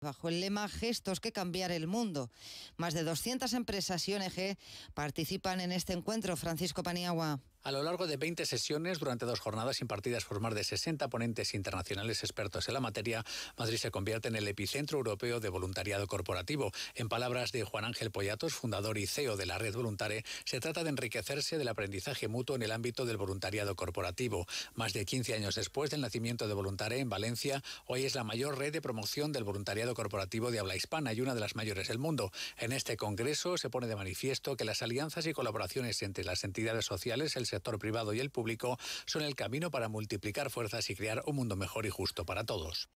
Bajo el lema Gestos que cambiar el mundo, más de 200 empresas y ONG participan en este encuentro. Francisco Paniagua. A lo largo de 20 sesiones, durante dos jornadas impartidas por más de 60 ponentes internacionales expertos en la materia, Madrid se convierte en el epicentro europeo de voluntariado corporativo. En palabras de Juan Ángel Poyatos, fundador y CEO de la red Voluntare, se trata de enriquecerse del aprendizaje mutuo en el ámbito del voluntariado corporativo. Más de 15 años después del nacimiento de Voluntare en Valencia, hoy es la mayor red de promoción del voluntariado corporativo de habla hispana y una de las mayores del mundo. En este congreso se pone de manifiesto que las alianzas y colaboraciones entre las entidades sociales, el sector privado y el público son el camino para multiplicar fuerzas y crear un mundo mejor y justo para todos.